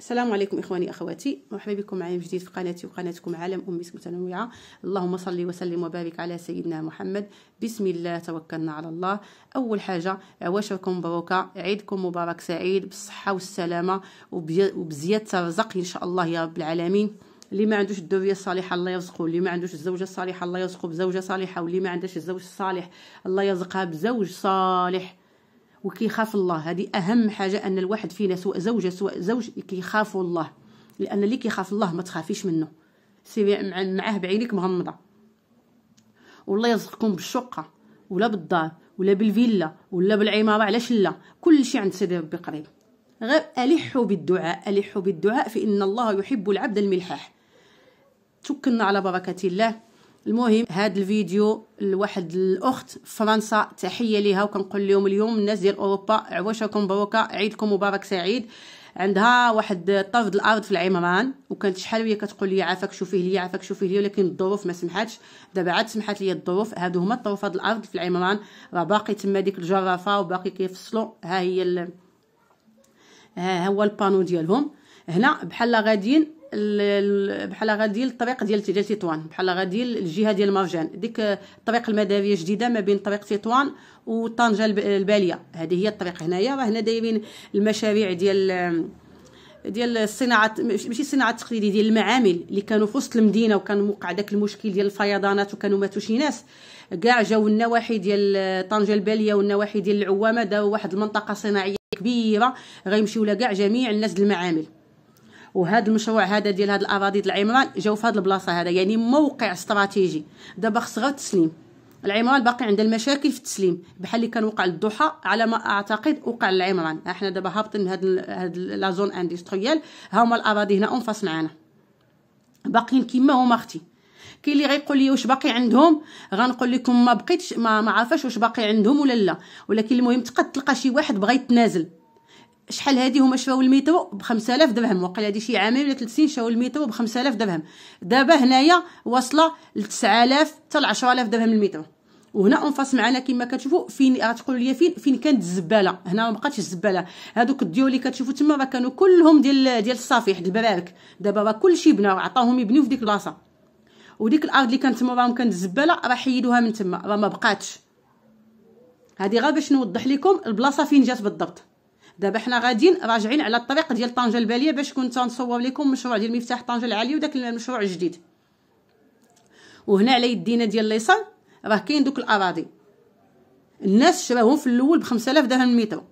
السلام عليكم اخواني اخواتي مرحبا بكم معايا من جديد في قناتي وقناتكم عالم امي متنوعه اللهم صل وسلم وبارك على سيدنا محمد بسم الله توكلنا على الله اول حاجه عواشركم مبروكه عيدكم مبارك سعيد بالصحه والسلامه وبزياده الرزق ان شاء الله يا رب العالمين اللي ما عندوش الذريه الصالحه الله يرزقه اللي ما عندوش الزوجه الصالحه الله يرزقه بزوجه صالحه واللي ما عندهاش الزوج الصالح الله يرزقها بزوج صالح وكيخاف الله هذه اهم حاجه ان الواحد فينا سواء زوجه سواء زوج كيخافوا الله لان اللي كيخاف الله ما تخافيش منه سيبي معاه بعينك مغمضه والله يرزقكم بالشقه ولا بالدار ولا بالفيلا ولا بالعماره علاش لا كل شيء عند سيدي ربي قريب غير الحوا بالدعاء الحوا بالدعاء فان الله يحب العبد الملحاح توكلنا على بركه الله المهم هذا الفيديو لواحد الاخت فرنسا تحيه ليها وكنقول لهم اليوم الناس ديال اوروبا عواشركم بروكا عيدكم مبارك سعيد عندها واحد طرد الارض في العمران وكانت شحال وهي كتقول لي عافاك شوفيه ليا عافاك شوفيه ليا ولكن الظروف ما سمحاتش دابا عاد سمحات ليا الظروف هادو هما هاد الارض في العمران راه باقي تما ديك الجرافه وباقي كيفصلوا ها هي ال... ها هو البانو ديالهم هنا بحال غاديين بحال غادي الطريق ديال ديال تطوان بحال غادي الجهه ديال مرجان ديك الطريق المداريه الجديده ما بين طريق تطوان وطنجه الباليه هذه هي الطريق هنايا راه هنا دايرين المشاريع ديال ديال الصناعه ماشي الصناعه التقليديه ديال المعامل اللي كانوا في وسط المدينه وكان موقع داك المشكل ديال الفيضانات وكانوا ماتوا شي ناس كاع جاو النواحي ديال طنجه الباليه والنواحي ديال العوامه داو واحد المنطقه صناعيه كبيره غيمشيو لها كاع جميع الناس المعامل وهذا المشروع هذا ديال هاد الاراضي ديال العمران جاو في هاد البلاصه هذا يعني موقع استراتيجي دابا خص غير التسليم العمران باقي عندها المشاكل في التسليم بحال اللي كان وقع الضحى على ما اعتقد وقع العمران احنا دابا هابطين هاد هاد لا زون اندستريال ها هما الاراضي هنا انفاس معانا باقيين كيما هما اختي كاين اللي غيقول لي واش باقي عندهم غنقول لكم ما بقيتش ما, ما عرفاش واش باقي عندهم ولا لا ولكن المهم تقد تلقى شي واحد بغى يتنازل شحال هادي هما شراو الميتو ب 5000 درهم وقيل هادي شي عامين ولا سنين شراو الميتو ب 5000 درهم دابا هنايا واصله ل 9000 حتى ل 10000 درهم الميتو وهنا انفاس معنا كما كتشوفوا فين غتقولوا آه، لي فين فين كانت الزباله هنا ما بقاتش الزباله هذوك الديو اللي كتشوفوا تما راه كانوا كلهم ديال ديال الصافي حد البرارك دابا راه كلشي بنا عطاهم يبنيو في ديك البلاصه وديك الارض اللي كانت تما راهم كانت زباله راه حيدوها من تما راه ما بقاتش هذه غير باش نوضح لكم البلاصه فين جات بالضبط دابا حنا غاديين راجعين على الطريق ديال طنجه الباليه باش كنت نصور لكم مشروع ديال مفتاح طنجه العالي وداك المشروع الجديد وهنا على يدينا ديال اليسار راه كاين دوك الاراضي الناس شراوهم في الاول ب 5000 درهم المتر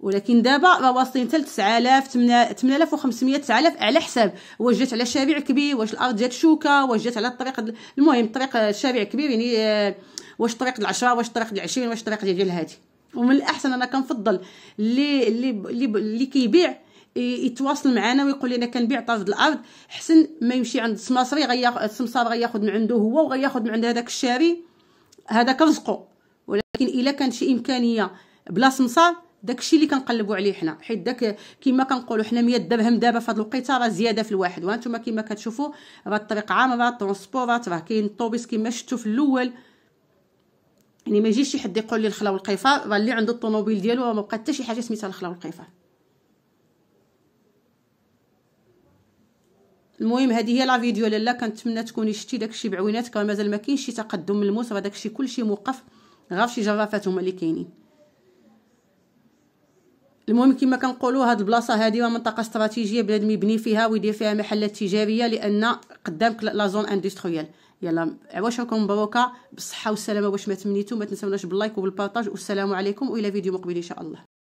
ولكن دابا راه واصلين حتى 9000 8500 9000 على حساب واش جات على شارع كبير واش الارض جات شوكه واش جات على الطريق المهم الطريق شارع كبير يعني آه، واش طريق العشره واش طريق العشرين واش طريق ديال هادي ومن الاحسن انا كنفضل اللي اللي اللي كيبيع يتواصل معنا ويقول لنا كنبيع طرف الارض حسن ما يمشي عند السماسري غياخد السمسار غياخذ من عنده هو وغياخذ من عند هذاك الشاري هذاك رزقه ولكن الا كان شي امكانيه بلا سمسار داكشي اللي كنقلبوا عليه حنا حيت داك كما كنقولوا حنا 100 درهم دابا في هاد الوقيته راه زياده في الواحد وانتم كما كتشوفوا راه الطريق عامره الترونسبورات راه كاين الطوبيس كما شفتوا في الاول يعني ما يجيش شي حد يقول لي الخلا والقيفه اللي عنده الطوموبيل ديالو ما بقى حتى شي حاجه سميتها الخلا والقيفه المهم هذه هي لا فيديو لالا كنتمنى تكوني شتي داكشي بعوينات كما مازال ما كاينش شي تقدم ملموس راه داكشي كلشي موقف غير شي جرافات هما اللي كاينين المهم كما كنقولوا هاد البلاصه هادي منطقه استراتيجيه بلاد مبني فيها ويدير فيها محلات تجاريه لان قدامك لا زون اندستريال يلا عواشركم مبروكه بالصحه والسلامه واش ما تمنيتو ما تنساوناش باللايك وبالبارطاج والسلام عليكم والى فيديو مقبل ان شاء الله